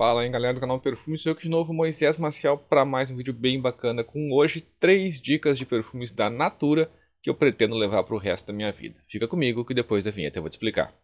Fala aí galera do canal Perfumes, eu que de novo Moisés Maciel para mais um vídeo bem bacana com hoje três dicas de perfumes da Natura que eu pretendo levar para o resto da minha vida. Fica comigo que depois da vinheta eu vou te explicar.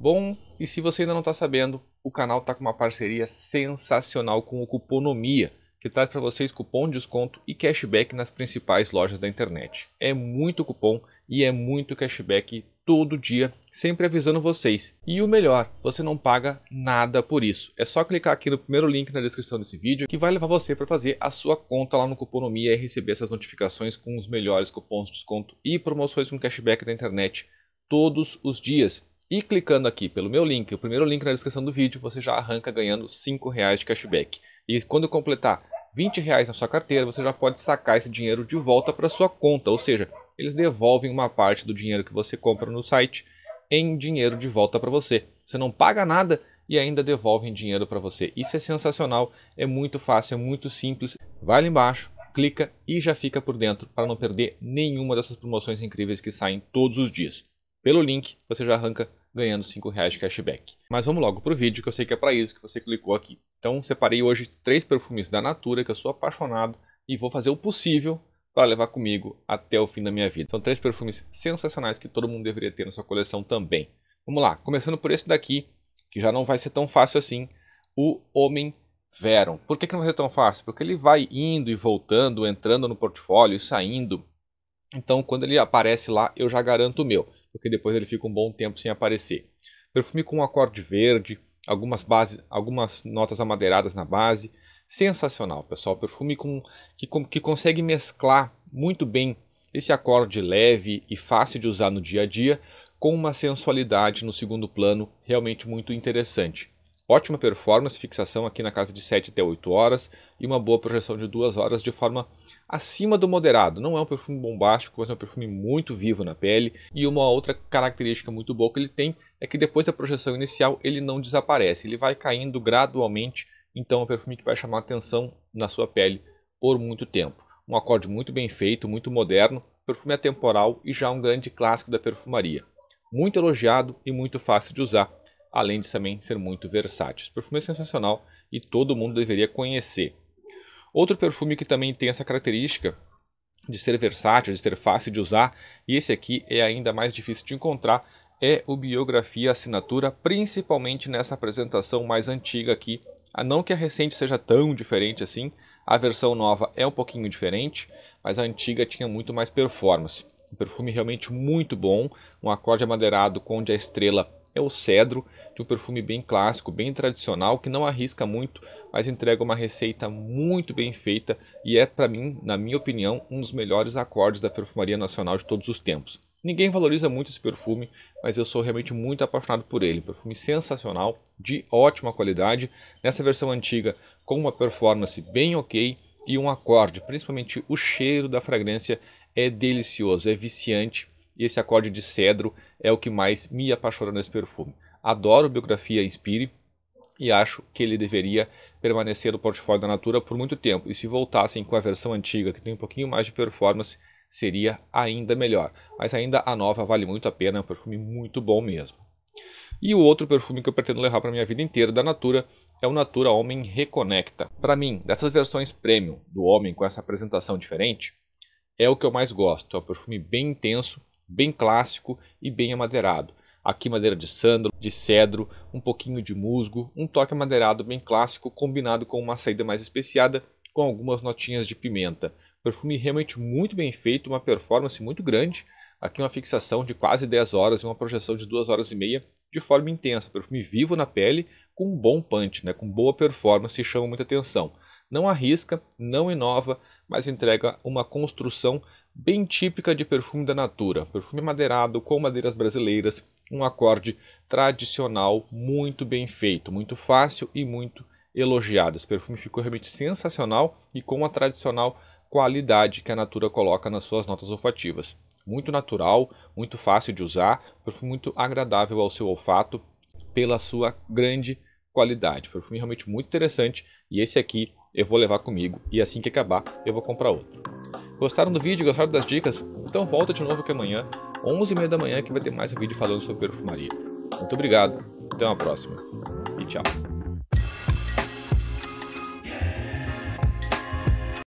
Bom, e se você ainda não está sabendo, o canal está com uma parceria sensacional com o Cuponomia que traz para vocês cupom de desconto e cashback nas principais lojas da internet. É muito cupom e é muito cashback todo dia, sempre avisando vocês. E o melhor, você não paga nada por isso. É só clicar aqui no primeiro link na descrição desse vídeo que vai levar você para fazer a sua conta lá no Cuponomia e receber essas notificações com os melhores cupons de desconto e promoções com cashback da internet todos os dias. E clicando aqui pelo meu link, o primeiro link na descrição do vídeo, você já arranca ganhando R$ reais de cashback. E quando completar 20 reais na sua carteira, você já pode sacar esse dinheiro de volta para sua conta, ou seja, eles devolvem uma parte do dinheiro que você compra no site em dinheiro de volta para você. Você não paga nada e ainda devolvem dinheiro para você. Isso é sensacional, é muito fácil, é muito simples. Vai lá embaixo, clica e já fica por dentro para não perder nenhuma dessas promoções incríveis que saem todos os dias. Pelo link, você já arranca ganhando 5 reais de cashback. Mas vamos logo pro vídeo que eu sei que é para isso que você clicou aqui. Então separei hoje três perfumes da Natura que eu sou apaixonado e vou fazer o possível para levar comigo até o fim da minha vida. São três perfumes sensacionais que todo mundo deveria ter na sua coleção também. Vamos lá, começando por esse daqui, que já não vai ser tão fácil assim, o Homem Veron. Por que, que não vai ser tão fácil? Porque ele vai indo e voltando, entrando no portfólio e saindo. Então, quando ele aparece lá, eu já garanto o meu porque depois ele fica um bom tempo sem aparecer. Perfume com um acorde verde, algumas, base, algumas notas amadeiradas na base. Sensacional, pessoal. Perfume com, que, com, que consegue mesclar muito bem esse acorde leve e fácil de usar no dia a dia com uma sensualidade no segundo plano realmente muito interessante. Ótima performance, fixação aqui na casa de 7 até 8 horas e uma boa projeção de 2 horas de forma acima do moderado. Não é um perfume bombástico, mas é um perfume muito vivo na pele. E uma outra característica muito boa que ele tem é que depois da projeção inicial ele não desaparece, ele vai caindo gradualmente, então é um perfume que vai chamar atenção na sua pele por muito tempo. Um acorde muito bem feito, muito moderno, perfume atemporal e já um grande clássico da perfumaria. Muito elogiado e muito fácil de usar além de também ser muito versátil. Esse perfume é sensacional e todo mundo deveria conhecer. Outro perfume que também tem essa característica de ser versátil, de ser fácil de usar, e esse aqui é ainda mais difícil de encontrar, é o Biografia Assinatura, principalmente nessa apresentação mais antiga aqui. Ah, não que a recente seja tão diferente assim, a versão nova é um pouquinho diferente, mas a antiga tinha muito mais performance. Um perfume realmente muito bom, um acorde amadeirado onde a estrela é o cedro, de um perfume bem clássico, bem tradicional, que não arrisca muito, mas entrega uma receita muito bem feita e é, para mim, na minha opinião, um dos melhores acordes da perfumaria nacional de todos os tempos. Ninguém valoriza muito esse perfume, mas eu sou realmente muito apaixonado por ele. Perfume sensacional, de ótima qualidade, nessa versão antiga com uma performance bem ok e um acorde, principalmente o cheiro da fragrância é delicioso, é viciante e esse acorde de cedro é o que mais me apaixona nesse perfume. Adoro biografia Inspire e acho que ele deveria permanecer no portfólio da Natura por muito tempo. E se voltassem com a versão antiga, que tem um pouquinho mais de performance, seria ainda melhor. Mas ainda a nova vale muito a pena, é um perfume muito bom mesmo. E o outro perfume que eu pretendo levar para minha vida inteira da Natura é o Natura Homem Reconecta. Para mim, dessas versões premium do Homem com essa apresentação diferente, é o que eu mais gosto. É um perfume bem intenso bem clássico e bem amadeirado. Aqui madeira de sândalo, de cedro, um pouquinho de musgo, um toque amadeirado bem clássico combinado com uma saída mais especiada com algumas notinhas de pimenta. Perfume realmente muito bem feito, uma performance muito grande. Aqui uma fixação de quase 10 horas e uma projeção de 2 horas e meia de forma intensa. Perfume vivo na pele com um bom punch, né? com boa performance e chama muita atenção. Não arrisca, não inova, mas entrega uma construção bem típica de perfume da Natura. Perfume madeirado com madeiras brasileiras, um acorde tradicional muito bem feito, muito fácil e muito elogiado. Esse perfume ficou realmente sensacional e com a tradicional qualidade que a Natura coloca nas suas notas olfativas. Muito natural, muito fácil de usar, perfume muito agradável ao seu olfato pela sua grande qualidade. Perfume realmente muito interessante e esse aqui eu vou levar comigo e assim que acabar eu vou comprar outro. Gostaram do vídeo? Gostaram das dicas? Então volta de novo que amanhã, 11h30 da manhã, que vai ter mais um vídeo falando sobre perfumaria. Muito obrigado, até uma próxima e tchau.